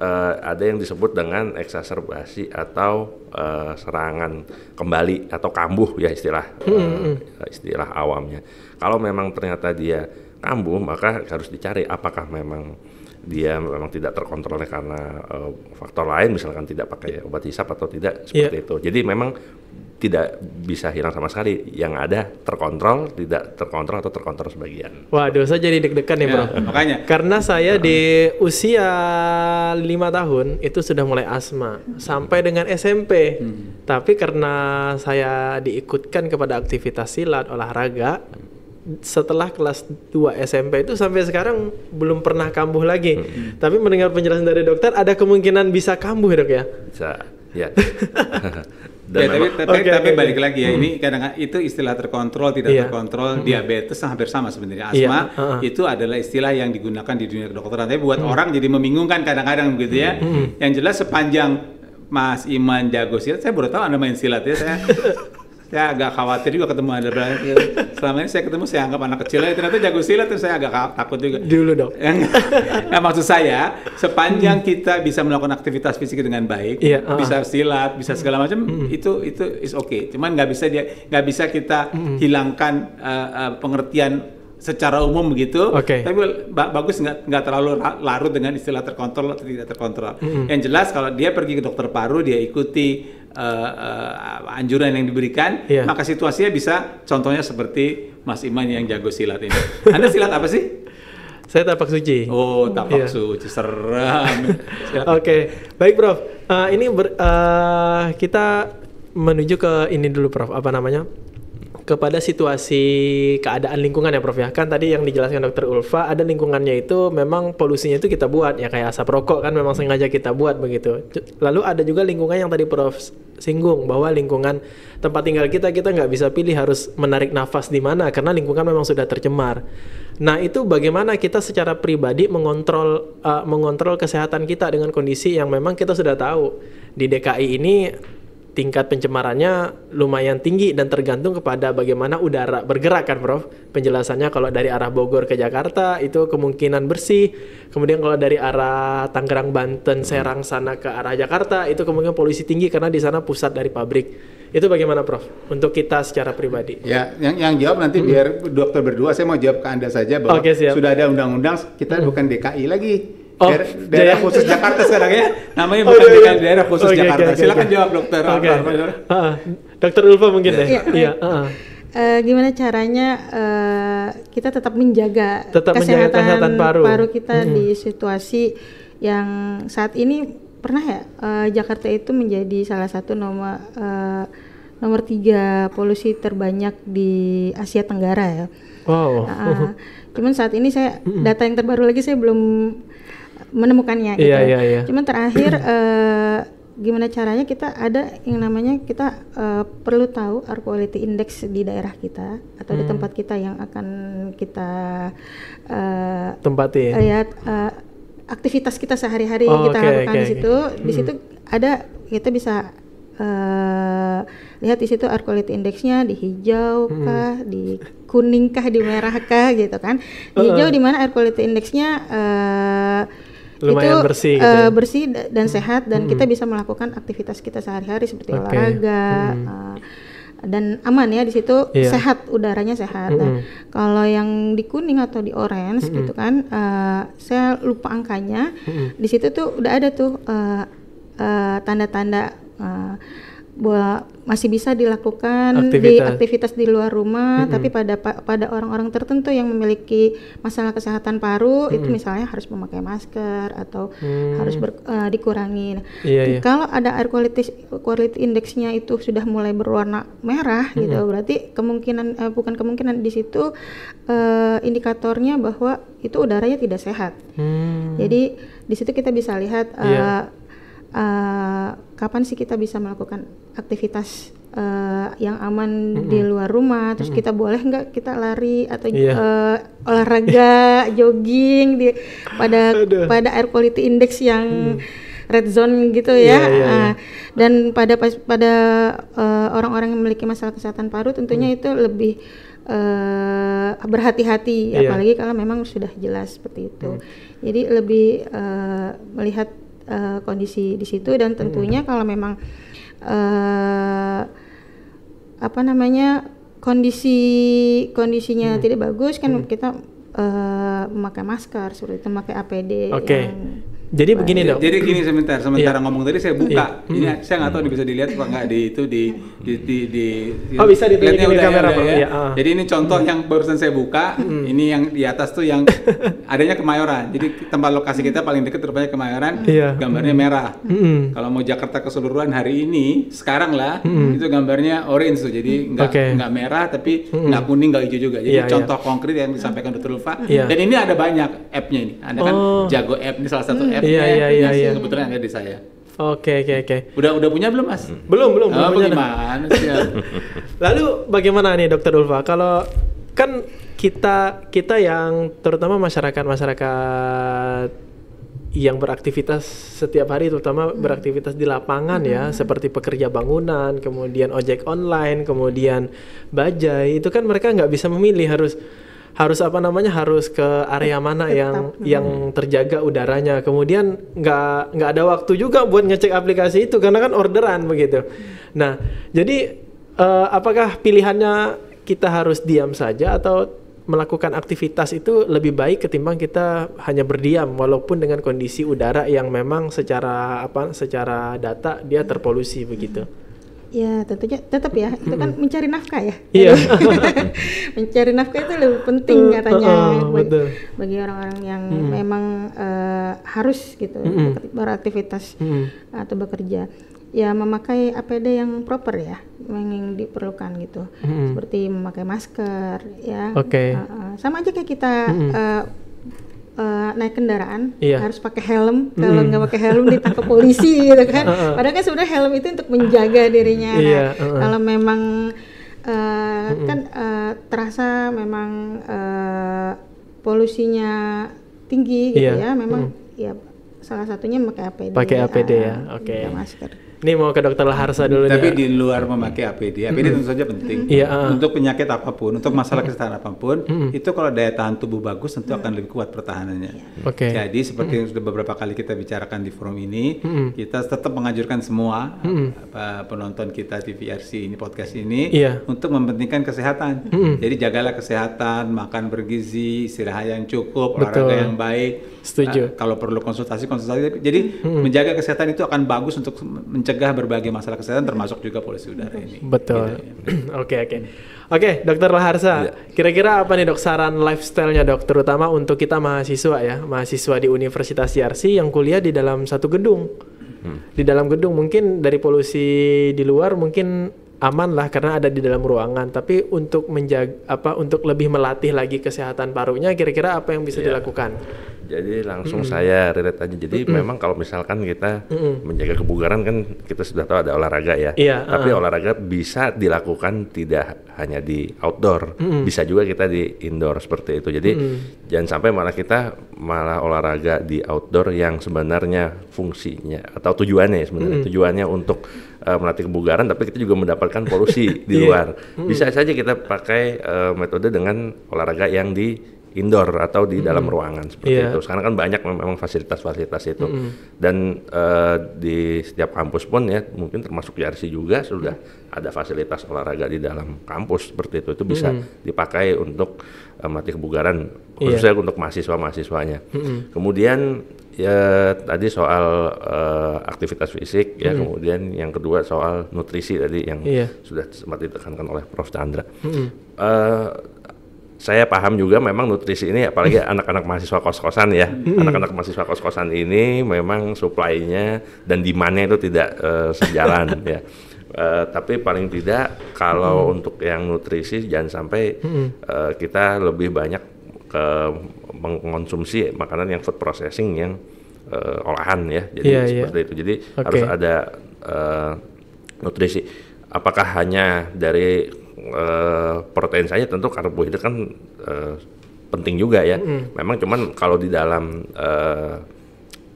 uh, ada yang disebut dengan eksaserbasi atau uh, serangan kembali atau kambuh ya istilah hmm. uh, istilah awamnya kalau memang ternyata dia kambuh maka harus dicari apakah memang dia memang tidak terkontrolnya karena uh, faktor lain misalkan tidak pakai obat hisap atau tidak iya. seperti yeah. itu. Jadi memang tidak bisa hilang sama sekali. Yang ada terkontrol, tidak terkontrol atau terkontrol sebagian. Waduh, saya jadi deg-degan ya, Bro. makanya. Karena saya di usia lima tahun itu sudah mulai asma sampai dengan SMP. Hmm. Tapi karena saya diikutkan kepada aktivitas silat, olahraga, setelah kelas 2 SMP itu sampai sekarang belum pernah kambuh lagi. Hmm. Tapi mendengar penjelasan dari dokter ada kemungkinan bisa kambuh, Dok ya? Bisa. Ya. Dan ya, tapi tapi, okay, tapi okay, balik okay. lagi ya hmm. ini kadang kadang itu istilah terkontrol tidak yeah. terkontrol hmm. diabetes hampir sama sebenarnya asma yeah. uh -huh. Uh. itu adalah istilah yang digunakan di dunia kedokteran tapi buat hmm. orang jadi membingungkan kadang-kadang begitu hmm. ya hmm. yang jelas sepanjang Mas Iman jago silat saya baru tahu anda main silat ya saya saya agak khawatir juga ketemu ada Selama ini saya ketemu saya anggap anak kecil aja, ternyata jago silat terus saya agak takut juga. Dulu dong. nah, maksud saya sepanjang kita bisa melakukan aktivitas fisik dengan baik, yeah, iya, uh. bisa silat, bisa segala macam, mm. itu itu is okay. Cuman nggak bisa dia nggak bisa kita mm. hilangkan uh, uh, pengertian secara umum begitu. Okay. Tapi ba bagus nggak nggak terlalu larut dengan istilah terkontrol atau tidak terkontrol. Mm -hmm. Yang jelas kalau dia pergi ke dokter paru dia ikuti uh, uh, anjuran yang diberikan, yeah. maka situasinya bisa contohnya seperti Mas Iman yang jago silat ini. Anda silat apa sih? Saya tapak suci. Oh, tapak yeah. suci seram. Oke, okay. baik Prof. Uh, ini ber, uh, kita menuju ke ini dulu Prof. Apa namanya? kepada situasi keadaan lingkungan ya Prof ya. Kan tadi yang dijelaskan Dokter Ulfa ada lingkungannya itu memang polusinya itu kita buat ya kayak asap rokok kan memang sengaja kita buat begitu. Lalu ada juga lingkungan yang tadi Prof singgung bahwa lingkungan tempat tinggal kita kita nggak bisa pilih harus menarik nafas di mana karena lingkungan memang sudah tercemar. Nah, itu bagaimana kita secara pribadi mengontrol uh, mengontrol kesehatan kita dengan kondisi yang memang kita sudah tahu di DKI ini tingkat pencemarannya lumayan tinggi dan tergantung kepada bagaimana udara bergerak kan Prof. Penjelasannya kalau dari arah Bogor ke Jakarta itu kemungkinan bersih. Kemudian kalau dari arah Tangerang Banten hmm. Serang sana ke arah Jakarta itu kemungkinan polusi tinggi karena di sana pusat dari pabrik. Itu bagaimana Prof? Untuk kita secara pribadi. Ya, yang yang jawab nanti hmm. biar dokter berdua saya mau jawab ke Anda saja bahwa okay, sudah ada undang-undang kita hmm. bukan DKI lagi. Oh, daerah, daerah khusus Jakarta sekarang ya. Namanya oh, bukan oh, iya. daerah khusus okay, Jakarta. Okay, okay, Silakan okay. jawab dokter. Okay. Ah, ah. dokter Ulfa mungkin iya. deh. Iya. iya. uh, gimana caranya uh, kita tetap menjaga tetap kesehatan, menjaga kesehatan paru. paru kita hmm. di situasi yang saat ini pernah ya uh, Jakarta itu menjadi salah satu nomor uh, nomor tiga polusi terbanyak di Asia Tenggara ya. Wow. Uh, cuman saat ini saya data yang terbaru lagi saya belum menemukannya. Gitu. Iya iya iya. Cuman terakhir uh, gimana caranya kita ada yang namanya kita uh, perlu tahu air quality index di daerah kita atau hmm. di tempat kita yang akan kita uh, eh, tempati Uh, ya uh, aktivitas kita sehari-hari oh, kita okay, lakukan okay, di situ, okay. di hmm. situ ada kita bisa uh, lihat di situ air quality indexnya di hijau hmm. kah, hmm. di kuning kah, di merah kah gitu kan. Di hijau uh. di mana air quality indexnya uh, lumayan itu, bersih eh, gitu uh, bersih dan hmm. sehat dan hmm. kita bisa melakukan aktivitas kita sehari-hari seperti okay. olahraga hmm. uh, dan aman ya di situ yeah. sehat udaranya sehat. Mm -hmm. Nah, kalau yang di kuning atau di orange mm -hmm. gitu kan uh, saya lupa angkanya. Mm -hmm. Di situ tuh udah ada tuh tanda-tanda uh, uh buat masih bisa dilakukan aktivitas. di aktivitas di luar rumah, mm -hmm. tapi pada pada orang-orang tertentu yang memiliki masalah kesehatan paru mm -hmm. itu misalnya harus memakai masker atau mm. harus ber, uh, eh, dikurangi. Iya, iya. Kalau ada air quality quality indexnya itu sudah mulai berwarna merah mm -hmm. gitu, berarti kemungkinan uh, bukan kemungkinan di situ uh, indikatornya bahwa itu udaranya tidak sehat. Mm. Jadi di situ kita bisa lihat uh, iya. yeah uh, kapan sih kita bisa melakukan aktivitas uh, yang aman mm -hmm. di luar rumah terus mm -hmm. kita boleh nggak kita lari atau yeah. Iya. uh, olahraga jogging di pada Aduh. pada air quality index yang mm. red zone gitu ya yeah, yeah, yeah. dan pada pada eh, orang-orang uh, yang memiliki masalah kesehatan paru tentunya mm. itu lebih uh, berhati-hati yeah. apalagi kalau memang sudah jelas seperti itu mm. jadi lebih uh, melihat uh, kondisi di situ dan tentunya hmm. kalau memang uh, apa namanya kondisi kondisinya hmm. tidak bagus kan hmm. kita uh, memakai masker seperti itu memakai APD okay. Jadi nah, begini dok. Jadi gini sebentar, sementara yeah. ngomong tadi saya buka. Yeah. Ini mm. saya nggak tahu bisa dilihat apa nggak di itu di di di, di Oh bisa ditunjukin di kamera ya. ya. Uh. Jadi ini contoh mm. yang barusan saya buka. Mm. Ini yang di atas tuh yang adanya Kemayoran. Jadi tempat lokasi kita paling dekat rupanya Kemayoran. Yeah. Gambarnya hmm. merah. Mm. Kalau mau Jakarta keseluruhan hari ini sekarang lah mm. itu gambarnya orange tuh. Jadi nggak okay. nggak merah tapi hmm. nggak mm. kuning nggak hijau juga. Jadi yeah, iya. contoh yeah. konkret yang disampaikan Dr. Lufa. Yeah. Dan ini ada banyak app-nya ini. Anda kan oh. kan jago app ini salah satu mm. Kan? iya, iya, iya, iya, iya. kebetulan ada di saya. Oke oke oke. Udah udah punya belum mas? Hmm. Belum belum. Oh, belum ah, gimana sih? Lalu bagaimana nih dokter Ulfa? Kalau kan kita kita yang terutama masyarakat masyarakat yang beraktivitas setiap hari terutama hmm. beraktivitas di lapangan ya, hmm. ya seperti pekerja bangunan kemudian ojek online kemudian bajai itu kan mereka nggak bisa memilih harus harus apa namanya harus ke area mana Tetap, yang hmm. yang terjaga udaranya kemudian nggak nggak ada waktu juga buat ngecek aplikasi itu karena kan orderan begitu nah jadi uh, apakah pilihannya kita harus diam saja atau melakukan aktivitas itu lebih baik ketimbang kita hanya berdiam walaupun dengan kondisi udara yang memang secara apa secara data dia terpolusi begitu. Hmm. Ya tentunya tetap ya itu kan mencari nafkah ya. Iya. mencari nafkah itu lebih penting katanya uh, ah, uh, ah, bagi, betul. bagi orang-orang yang hmm. memang uh, harus gitu hmm. beraktivitas hmm. atau bekerja. Ya memakai APD yang proper ya, yang diperlukan gitu. Hmm. Seperti memakai masker ya. Oke. Okay. Uh, uh, ah. sama aja kayak kita hmm. uh, uh, naik kendaraan iya. harus pakai helm kalau nggak pakai helm ditangkap polisi gitu kan uh-uh. padahal kan sebenarnya helm itu untuk menjaga dirinya nah, iya, uh-uh. kalau memang uh, uh-uh. kan uh, terasa memang uh, polusinya tinggi gitu iya. ya memang mm. ya salah satunya pakai APD pakai APD ya. ya oke okay. masker ini mau ke dokter Laharsa dulu. Tapi ya. di luar memakai APD, APD tentu saja penting. Iya, ah. Untuk penyakit apapun, untuk masalah kesehatan apapun, itu kalau daya tahan tubuh bagus tentu akan lebih kuat pertahanannya. Iya. Oke. Jadi seperti yang sudah beberapa kali kita bicarakan di forum ini, kita tetap menganjurkan semua penonton kita di VRC ini podcast ini iya. untuk mempentingkan kesehatan. Jadi jagalah kesehatan, makan bergizi, istirahat yang cukup, Betul. olahraga yang baik Setuju. Nah, kalau perlu konsultasi konsultasi. Jadi hmm. menjaga kesehatan itu akan bagus untuk mencegah berbagai masalah kesehatan termasuk juga polusi udara ini. Betul. Gitu. Oke oke. Oke, Dokter Laharsa. Ya. Kira-kira apa nih dok saran lifestyle-nya dok, terutama untuk kita mahasiswa ya, mahasiswa di Universitas CRC yang kuliah di dalam satu gedung. Hmm. Di dalam gedung mungkin dari polusi di luar mungkin aman lah karena ada di dalam ruangan tapi untuk menjaga apa untuk lebih melatih lagi kesehatan parunya kira-kira apa yang bisa yeah. dilakukan jadi langsung mm saya relate aja jadi mm memang kalau misalkan kita mm menjaga kebugaran kan kita sudah tahu ada olahraga ya iya, tapi uh. olahraga bisa dilakukan tidak hanya di outdoor mm bisa juga kita di indoor seperti itu jadi mm jangan sampai malah kita malah olahraga di outdoor yang sebenarnya fungsinya atau tujuannya sebenarnya mm tujuannya untuk uh, melatih kebugaran tapi kita juga mendapatkan polusi di iya. luar. Yeah. Bisa saja kita pakai uh, metode dengan olahraga yang di indoor atau di mm dalam ruangan seperti yeah. itu. Sekarang kan banyak memang fasilitas-fasilitas itu. Mm Dan uh, di setiap kampus pun ya mungkin termasuk JRC juga sudah mm ada fasilitas olahraga di dalam kampus seperti itu. Itu bisa mm dipakai untuk uh, mati kebugaran iya. khususnya yeah. untuk mahasiswa-mahasiswanya. Mm Kemudian ya tadi soal uh, aktivitas fisik ya mm kemudian yang kedua soal nutrisi tadi yang yeah. sudah sempat ditekankan oleh Prof Chandra. Mm uh, saya paham juga memang nutrisi ini apalagi anak-anak mahasiswa kos-kosan ya. Anak-anak mahasiswa kos-kosan ini memang supply-nya dan demand-nya itu tidak uh, sejalan ya. Uh, tapi paling tidak kalau hmm. untuk yang nutrisi jangan sampai hmm. uh, kita lebih banyak ke mengkonsumsi makanan yang food processing yang uh, olahan ya. Jadi yeah, iya. seperti yeah. itu. Jadi okay. harus ada uh, nutrisi apakah hanya dari uh, eh, protein saja tentu karbohidrat kan uh, penting juga ya. Mm. Memang cuman kalau di dalam uh,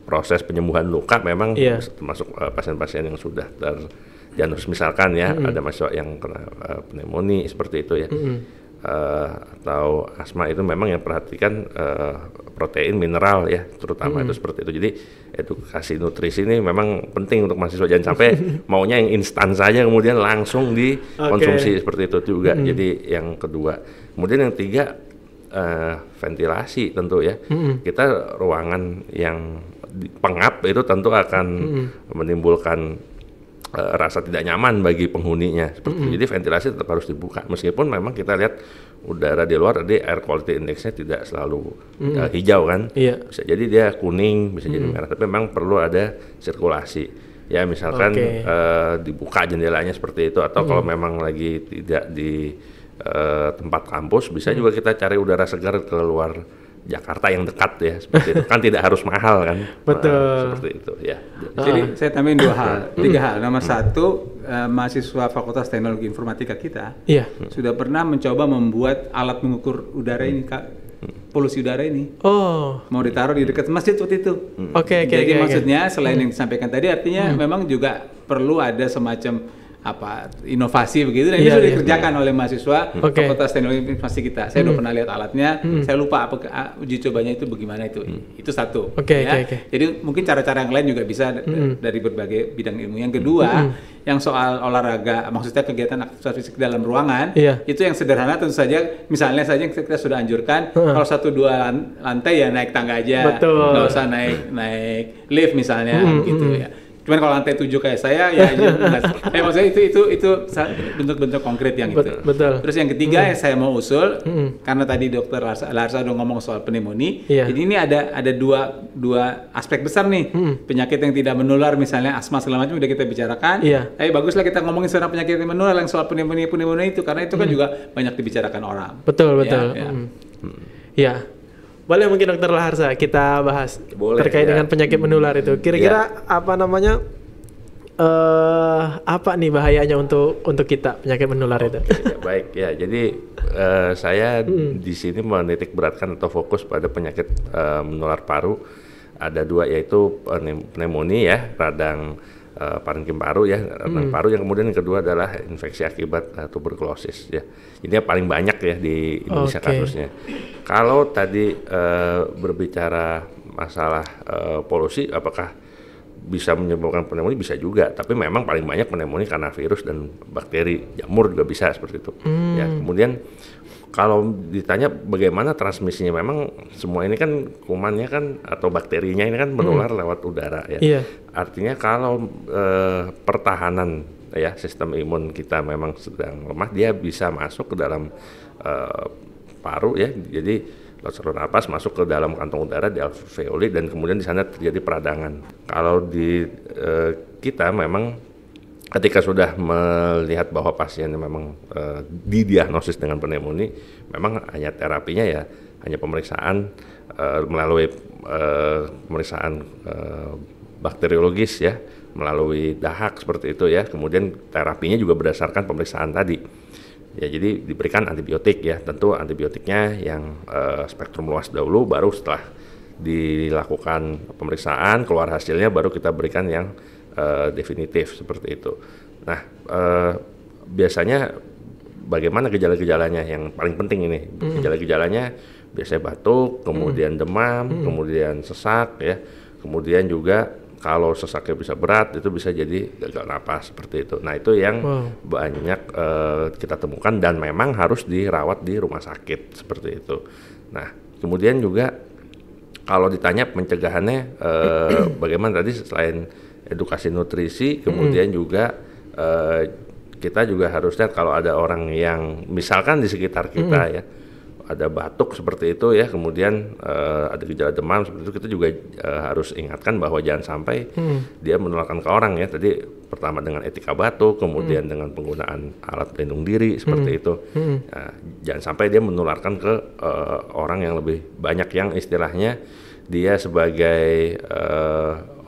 proses penyembuhan luka memang yeah. termasuk uh, pasien-pasien yang sudah terdiagnosis misalkan ya mm. ada masuk yang kena uh, pneumonia seperti itu ya. Mm uh, atau asma itu memang yang perhatikan uh, protein mineral ya terutama hmm. itu seperti itu jadi edukasi nutrisi ini memang penting untuk mahasiswa jangan sampai maunya yang instan saja kemudian langsung dikonsumsi okay. seperti itu juga hmm. jadi yang kedua kemudian yang tiga uh, ventilasi tentu ya hmm. kita ruangan yang pengap itu tentu akan hmm. menimbulkan Eh, rasa tidak nyaman bagi penghuninya. Seperti, mm -hmm. Jadi ventilasi tetap harus dibuka meskipun memang kita lihat udara di luar tadi air quality indexnya tidak selalu mm -hmm. hijau kan. Iya. Bisa jadi dia kuning, bisa mm -hmm. jadi merah. Tapi memang perlu ada sirkulasi. Ya misalkan okay. uh, eh, dibuka jendelanya seperti itu atau mm -hmm. kalau memang lagi tidak di uh, tempat kampus bisa mm -hmm. juga kita cari udara segar keluar Jakarta yang dekat ya seperti itu kan tidak harus mahal kan betul nah, seperti itu ya jadi uh. Eh, saya tambahin dua hal hmm. tiga hmm. hal nomor satu eh, mahasiswa Fakultas Teknologi Informatika kita iya. sudah pernah mencoba membuat alat mengukur udara ini kak hmm. polusi udara ini. Oh. Mau ditaruh di dekat masjid waktu itu. Oke, okay, oke. Okay, Jadi okay, maksudnya okay. selain yang disampaikan tadi artinya memang juga perlu ada semacam apa inovasi begitu dan yeah, itu sudah yeah, dikerjakan yeah. oleh mahasiswa okay. Fakultas Teknologi Informasi kita. Saya mm. udah hmm. pernah lihat alatnya, mm. saya lupa apa ah, uji cobanya itu bagaimana itu. Mm. Itu satu. Okay, ya. okay, okay. Jadi mungkin cara-cara yang lain juga bisa mm. dari berbagai bidang ilmu. Yang kedua, mm. yang soal olahraga, maksudnya kegiatan aktivitas fisik dalam ruangan, yeah. itu yang sederhana tentu saja misalnya saja yang kita sudah anjurkan uh. kalau satu dua lantai ya naik tangga aja. Betul. Nggak usah naik naik lift misalnya mm, gitu mm. ya Cuman kalau lantai tujuh kayak saya ya, ya eh maksudnya itu itu itu bentuk-bentuk konkret yang Bet, itu. Betul. Terus yang ketiga mm. ya saya mau usul hmm. karena tadi dokter Larsa, Larsa udah ngomong soal pneumonia. Yeah. Jadi ini ada ada dua dua aspek besar nih. Hmm. Penyakit yang tidak menular misalnya asma segala macam udah kita bicarakan. Iya. Yeah. Eh baguslah kita ngomongin soal penyakit yang menular yang soal pneumonia pneumonia itu karena itu kan hmm. juga banyak dibicarakan orang. Betul, ya, betul. Ya. ya. Hmm. ya boleh mungkin dokter Laharsa kita bahas Boleh, terkait ya. dengan penyakit hmm. menular itu. Kira-kira ya. apa namanya? Uh, apa nih bahayanya untuk untuk kita penyakit menular itu? Okay, ya, baik ya. Jadi uh, saya mm. di sini menitik beratkan atau fokus pada penyakit uh, menular paru. Ada dua yaitu pneumonia ya, radang uh, parenkim paru ya renang hmm. paru yang kemudian yang kedua adalah infeksi akibat uh, tuberkulosis ya ini yang paling banyak ya di Indonesia okay. kasusnya kalau tadi uh, berbicara masalah uh, polusi apakah bisa menyebabkan pneumonia bisa juga tapi memang paling banyak pneumonia karena virus dan bakteri jamur juga bisa seperti itu ya. hmm. ya kemudian kalau ditanya bagaimana transmisinya memang semua ini kan kumannya kan atau bakterinya ini kan menular hmm. lewat udara ya. Iya. Artinya kalau eh, pertahanan ya sistem imun kita memang sedang lemah dia bisa masuk ke dalam eh, paru ya. Jadi saluran napas masuk ke dalam kantong udara di alveoli dan kemudian di sana terjadi peradangan. Kalau di eh, kita memang ketika sudah melihat bahwa pasien memang e, didiagnosis dengan pneumonia, memang hanya terapinya ya hanya pemeriksaan e, melalui e, pemeriksaan e, bakteriologis ya, melalui dahak seperti itu ya. Kemudian terapinya juga berdasarkan pemeriksaan tadi. Ya jadi diberikan antibiotik ya, tentu antibiotiknya yang e, spektrum luas dahulu, baru setelah dilakukan pemeriksaan keluar hasilnya baru kita berikan yang Eh, definitif seperti itu. Nah, uh, biasanya bagaimana gejala-gejalanya yang paling penting ini? Mm. Gejala-gejalanya biasanya batuk, kemudian mm. demam, mm. kemudian sesak ya. Kemudian juga kalau sesaknya bisa berat itu bisa jadi gagal napas seperti itu. Nah, itu yang wow. banyak uh, kita temukan dan memang harus dirawat di rumah sakit seperti itu. Nah, kemudian juga kalau ditanya pencegahannya uh, bagaimana tadi selain edukasi nutrisi, hmm. kemudian hmm. juga uh, kita juga harus lihat kalau ada orang yang misalkan di sekitar kita hmm. ya ada batuk seperti itu ya, kemudian uh, ada gejala demam seperti itu kita juga uh, harus ingatkan bahwa jangan sampai hmm. dia menularkan ke orang ya. Tadi pertama dengan etika batuk, kemudian hmm. dengan penggunaan alat pelindung diri seperti hmm. itu. Hmm. Nah, jangan sampai dia menularkan ke uh, orang yang lebih banyak yang istilahnya dia sebagai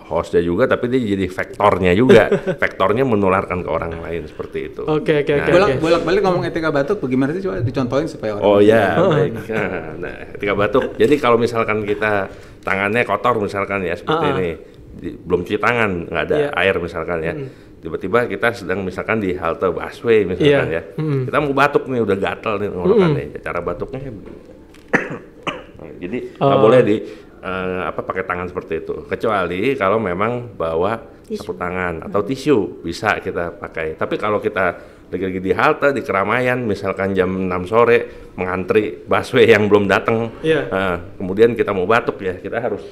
hostnya juga tapi dia jadi vektornya juga vektornya menularkan ke orang lain seperti itu oke okay, oke okay, nah, okay, bolak bolak balik ngomong etika batuk bagaimana sih coba dicontohin supaya orang oh iya oh, nah. nah, nah etika batuk jadi kalau misalkan kita tangannya kotor misalkan ya seperti uh -uh. ini di, belum cuci tangan nggak ada yeah. air misalkan ya mm tiba-tiba kita sedang misalkan di halte busway iya. misalkan yeah. ya mm. kita mau batuk nih udah gatel nih ngorokan mm. nih cara batuknya jadi nggak uh. boleh di uh, apa pakai tangan seperti itu. Kecuali kalau memang bawa sapu tangan atau hmm. tisu bisa kita pakai. Tapi kalau kita lagi-lagi di halte di keramaian misalkan jam 6 sore mengantri busway yang belum datang yeah. Iya. uh, kemudian kita mau batuk ya kita harus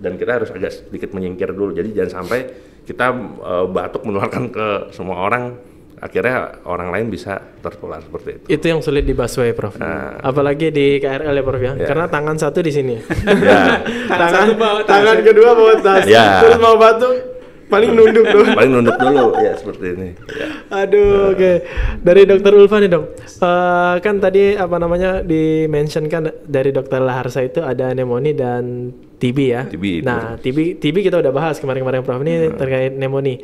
dan kita harus agak sedikit menyingkir dulu jadi jangan sampai kita uh, batuk menularkan ke semua orang akhirnya orang lain bisa tertular seperti itu. Itu yang sulit di busway, Prof. Uh, Apalagi di KRL ya, Prof ya. Yeah. Karena tangan satu di sini. yeah. tangan satu bawa tangan kedua bawa tas. Yeah. Terus mau batuk paling nunduk dulu. paling nunduk dulu ya seperti ini. Yeah. Aduh, nah. oke. Okay. Dari Dokter Ulfa nih dok, uh, kan tadi apa namanya kan dari Dokter Laharsa itu ada pneumonia dan TB ya. TB. Nah, TB TB kita udah bahas kemarin-kemarin Prof ini hmm. terkait pneumonia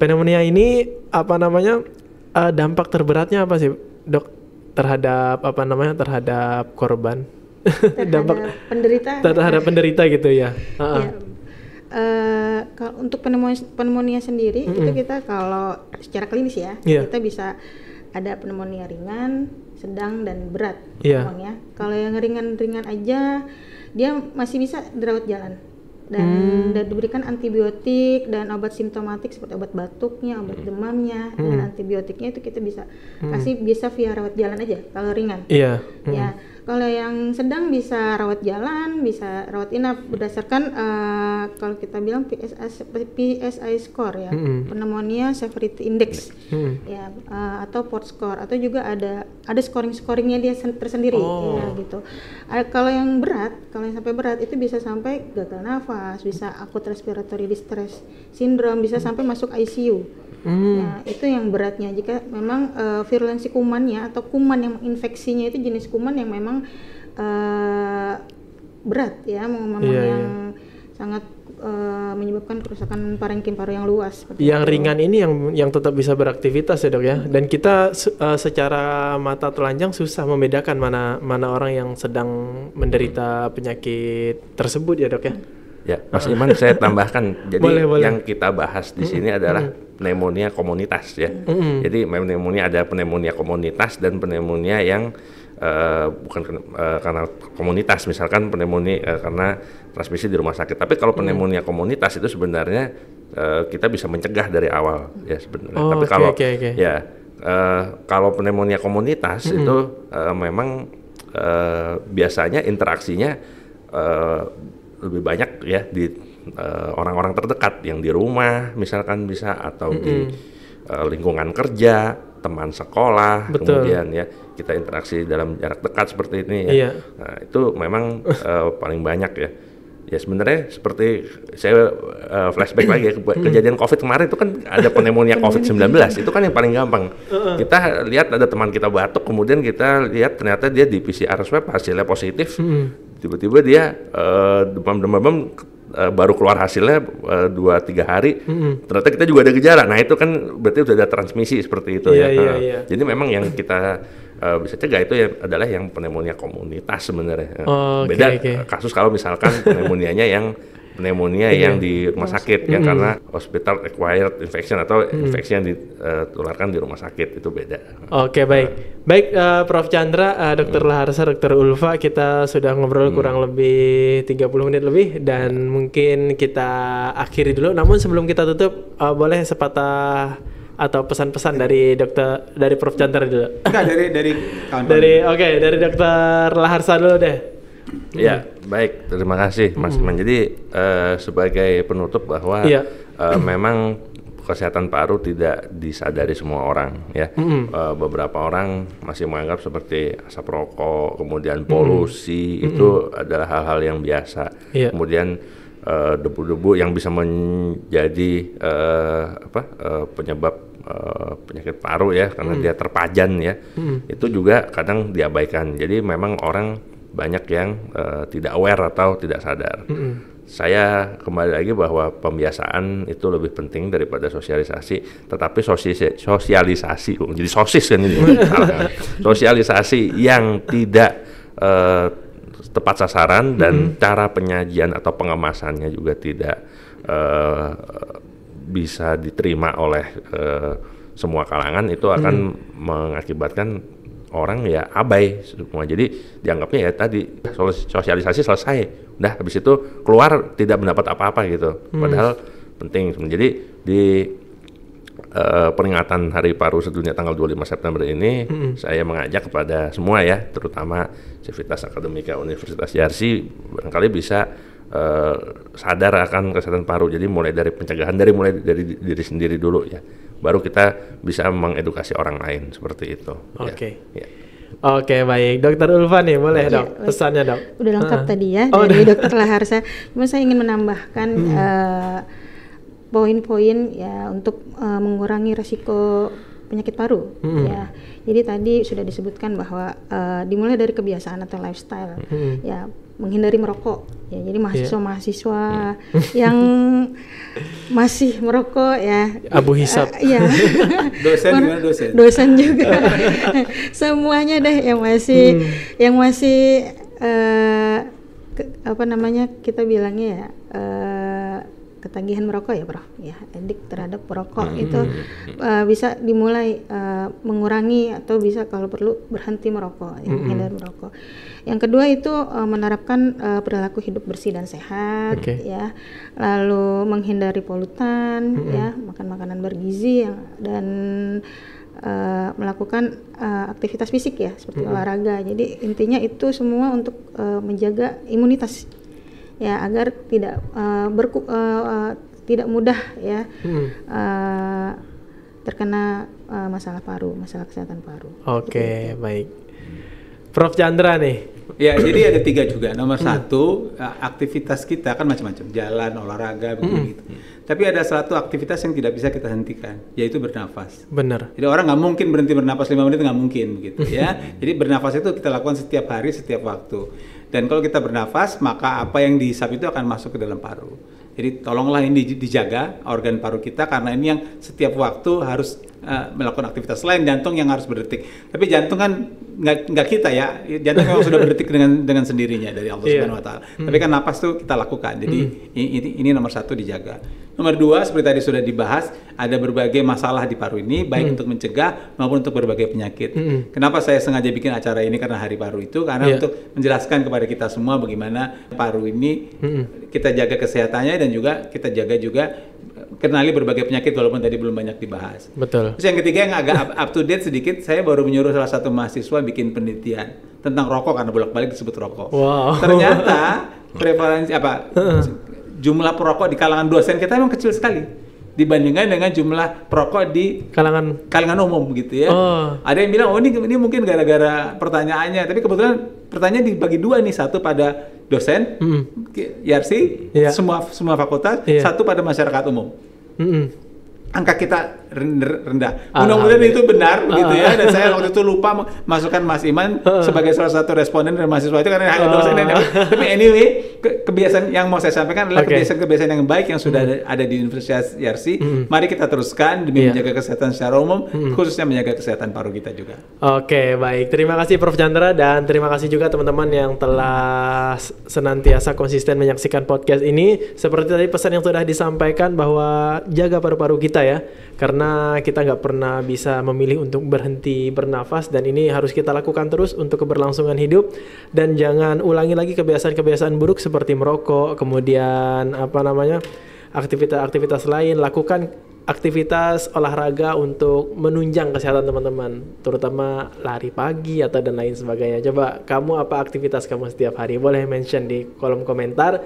pneumonia ini apa namanya uh, dampak terberatnya apa sih dok terhadap apa namanya terhadap korban terhadap dampak penderita terhadap penderita gitu ya, uh -uh. Uh, untuk pneumonia, pneumonia sendiri mm -hmm. itu kita kalau secara klinis ya yeah. kita bisa ada pneumonia ringan, sedang dan berat yeah. Kalau yang ringan-ringan aja dia masih bisa dirawat jalan dan hmm. diberikan antibiotik dan obat simptomatik seperti obat batuknya, obat hmm. demamnya hmm. dan antibiotiknya itu kita bisa hmm. kasih bisa via rawat jalan aja kalau ringan. Iya. Yeah. Hmm. Ya kalau yang sedang bisa rawat jalan, bisa rawat inap berdasarkan uh, kalau kita bilang PSI, PSI score ya, hmm. pneumonia severity index hmm. ya uh, atau port score atau juga ada ada scoring scoringnya dia tersendiri oh. ya gitu. Uh, kalau yang berat, kalau yang sampai berat itu bisa sampai gagal nafas, bisa akut respiratory distress syndrome, bisa sampai masuk ICU. Hmm. Nah, ya, itu yang beratnya. Jika memang uh, virulensi kumannya atau kuman yang infeksinya itu jenis kuman yang memang uh, berat ya memang yeah, iya, iya. yang yeah. sangat uh, menyebabkan kerusakan parenkim paru yang luas. Yang itu. ringan ini yang yang tetap bisa beraktivitas ya dok ya. Dan kita uh, secara mata telanjang susah membedakan mana mana orang yang sedang menderita penyakit tersebut ya dok ya. Ya, Mas Iman saya tambahkan. Jadi boleh, boleh. yang kita bahas di mm -hmm. sini adalah pneumonia komunitas ya. Mm -hmm. Jadi pneumonia ada pneumonia komunitas dan pneumonia yang Eh, bukan uh, karena komunitas misalkan pneumonia uh, karena transmisi di rumah sakit. Tapi kalau iya. pneumonia komunitas itu sebenarnya uh, kita bisa mencegah dari awal ya sebenarnya. Oh, Tapi okay, kalau okay, okay. ya uh, kalau pneumonia komunitas mm -hmm. itu uh, memang uh, biasanya interaksinya uh, lebih banyak ya di orang-orang uh, terdekat yang di rumah misalkan bisa atau mm -hmm. di uh, lingkungan kerja teman sekolah, Betul. kemudian ya kita interaksi dalam jarak dekat seperti ini ya. Iya. Nah, itu memang uh, paling banyak ya. Ya sebenarnya seperti saya uh, flashback lagi ya, ke hmm. kejadian COVID kemarin itu kan ada pneumonia COVID-19 itu kan yang paling gampang. Kita lihat ada teman kita batuk, kemudian kita lihat ternyata dia di PCR swab hasilnya positif. Hmm. Tiba-tiba dia uh, eh, demam -demam uh, baru keluar hasilnya eh, dua uh, tiga hari mm-hmm. ternyata kita juga ada gejala nah itu kan berarti sudah ada transmisi seperti itu yeah, ya yeah, iya, iya, yeah. jadi memang yang kita uh, bisa cegah itu ya adalah yang pneumonia komunitas sebenarnya oh, beda kasus kalau misalkan pneumonianya yang pneumonia yeah. yang di rumah iya. sakit mm. ya karena hospital acquired infection atau mm. infeksi yang ditularkan eh, di rumah sakit itu beda. Oke okay, baik uh. baik uh, Prof Chandra, uh, Dokter mm. Laharsa, Dokter Ulfa kita sudah ngobrol mm. kurang lebih 30 menit lebih dan iya. mungkin kita akhiri dulu. Namun sebelum kita tutup uh, boleh sepatah atau pesan-pesan dari dokter dari Prof Chandra dulu. Enggak dari dari dari oke okay, dari Dokter Laharsa dulu deh. Ya, baik. Terima kasih, Mas hmm. Iman. Jadi uh, sebagai penutup bahwa ya. uh, memang kesehatan paru tidak disadari semua orang ya. Mm -hmm. uh, beberapa orang masih menganggap seperti asap rokok, kemudian hmm. polusi mm -hmm. itu mm -hmm. adalah hal-hal yang biasa. Yeah. Kemudian debu-debu yang bisa menjadi uh, apa uh, penyebab Uh, penyakit paru ya karena mm. dia terpajan ya mm. itu juga kadang diabaikan jadi memang orang banyak yang uh, tidak aware atau tidak sadar. Mm -hmm. Saya kembali lagi bahwa pembiasaan itu lebih penting daripada sosialisasi, tetapi sosis, sosialisasi, jadi sosis kan ini, mm. kan? sosialisasi yang tidak uh, tepat sasaran dan mm -hmm. cara penyajian atau pengemasannya juga tidak uh, bisa diterima oleh uh, semua kalangan itu akan -hmm. mengakibatkan orang ya abai semua. Jadi dianggapnya ya tadi sosialisasi selesai, udah habis itu keluar tidak mendapat apa-apa gitu. Hmm. Padahal penting. Jadi di uh, peringatan Hari Paru Sedunia tanggal 25 September ini hmm. saya mengajak kepada semua ya, terutama civitas akademika Universitas Yarsi barangkali bisa Eh, sadar akan kesehatan paru. Jadi mulai dari pencegahan dari mulai dari diri sendiri dulu ya. Baru kita bisa mengedukasi orang lain seperti itu. Oke. Okay. Ya. Oke ya. okay, baik, Dokter Ulfa nih boleh ya, dok baik. pesannya dok. Udah lengkap uh. tadi ya oh, dari Dokter Laharsa. Cuma saya ingin menambahkan hmm. uh, poin-poin ya untuk uh, mengurangi resiko penyakit paru hmm. ya. Jadi tadi sudah disebutkan bahwa uh, dimulai dari kebiasaan atau lifestyle hmm. ya menghindari merokok. Ya, jadi iya. mahasiswa-mahasiswa yeah. yang masih merokok ya. Abu hisap. Uh, ya. dosen juga dosen? Dosen juga. Semuanya deh yang masih hmm. yang masih uh, ke, apa namanya kita bilangnya ya uh, eh, ketagihan merokok ya, Bro. Ya, edik terhadap merokok hmm. itu uh, bisa dimulai uh, mengurangi atau bisa kalau perlu berhenti merokok, ya, hmm. menghindari merokok. Yang kedua itu uh, menerapkan uh, perilaku hidup bersih dan sehat, okay. ya. Lalu menghindari polutan, mm -hmm. ya, makan makanan bergizi yang, dan uh, melakukan uh, aktivitas fisik ya, seperti -hmm. olahraga. Jadi intinya itu semua untuk uh, menjaga imunitas, ya, agar tidak uh, berku uh, uh, tidak mudah ya. -hmm. uh, terkena uh, masalah paru, masalah kesehatan paru. Oke, okay, baik. Prof Chandra nih, Ya, jadi ada tiga juga. Hmm. Nomor hmm. satu, aktivitas kita kan macam-macam, jalan, olahraga, hmm. begitu. Hmm. Tapi ada satu aktivitas yang tidak bisa kita hentikan, yaitu bernafas. Benar. Jadi orang nggak mungkin berhenti bernafas lima menit nggak mungkin, gitu ya. jadi bernafas itu kita lakukan setiap hari, setiap waktu. Dan kalau kita bernafas, maka apa yang dihisap itu akan masuk ke dalam paru. Jadi tolonglah ini dijaga organ paru kita karena ini yang setiap waktu harus uh, melakukan aktivitas lain jantung yang harus berdetik. Tapi jantung kan nggak kita ya, jantung memang sudah berdetik dengan dengan sendirinya dari Allah yeah. Subhanahu Wa Taala. Tapi kan napas tuh kita lakukan. Jadi hmm. ini ini nomor satu dijaga. Nomor dua, seperti tadi sudah dibahas, ada berbagai masalah di paru ini, baik hmm. untuk mencegah maupun untuk berbagai penyakit. Hmm. Kenapa saya sengaja bikin acara ini karena hari paru itu? Karena yeah. untuk menjelaskan kepada kita semua bagaimana paru ini hmm. kita jaga kesehatannya dan juga kita jaga juga kenali berbagai penyakit walaupun tadi belum banyak dibahas. Betul. Terus yang ketiga yang agak up, up to date sedikit, saya baru menyuruh salah satu mahasiswa bikin penelitian tentang rokok karena bolak-balik disebut rokok. Wow. Ternyata prevalensi apa jumlah perokok di kalangan dosen kita memang kecil sekali dibandingkan dengan jumlah perokok di kalangan kalangan umum gitu ya. Oh. Ada yang bilang oh ini ini mungkin gara-gara pertanyaannya, tapi kebetulan pertanyaan dibagi dua nih, satu pada dosen, mm -hmm. Yarsi, yeah. semua semua fakultas, yeah. satu pada masyarakat umum. Mm -hmm angka kita rendah. Mudah-mudahan itu benar ah. gitu ya. Dan saya waktu itu lupa masukkan Mas Iman ah. sebagai salah satu responden dari mahasiswa itu karena hanya dosen. Ah. Tapi anyway, ke kebiasaan yang mau saya sampaikan adalah kebiasaan-kebiasaan okay. yang baik yang sudah hmm. ada di Universitas Yarsi. Hmm. Mari kita teruskan demi yeah. menjaga kesehatan secara umum, hmm. khususnya menjaga kesehatan paru kita juga. Oke, okay, baik. Terima kasih Prof Chandra dan terima kasih juga teman-teman yang telah senantiasa konsisten menyaksikan podcast ini. Seperti tadi pesan yang sudah disampaikan bahwa jaga paru-paru kita kita ya karena kita nggak pernah bisa memilih untuk berhenti bernafas dan ini harus kita lakukan terus untuk keberlangsungan hidup dan jangan ulangi lagi kebiasaan-kebiasaan buruk seperti merokok kemudian apa namanya aktivitas-aktivitas lain lakukan aktivitas olahraga untuk menunjang kesehatan teman-teman terutama lari pagi atau dan lain sebagainya coba kamu apa aktivitas kamu setiap hari boleh mention di kolom komentar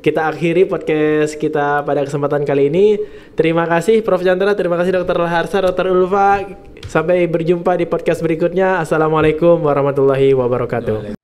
kita akhiri podcast kita pada kesempatan kali ini. Terima kasih Prof Chandra, terima kasih Dr. Laharsa, Dr. Ulfa. Sampai berjumpa di podcast berikutnya. Assalamualaikum warahmatullahi wabarakatuh.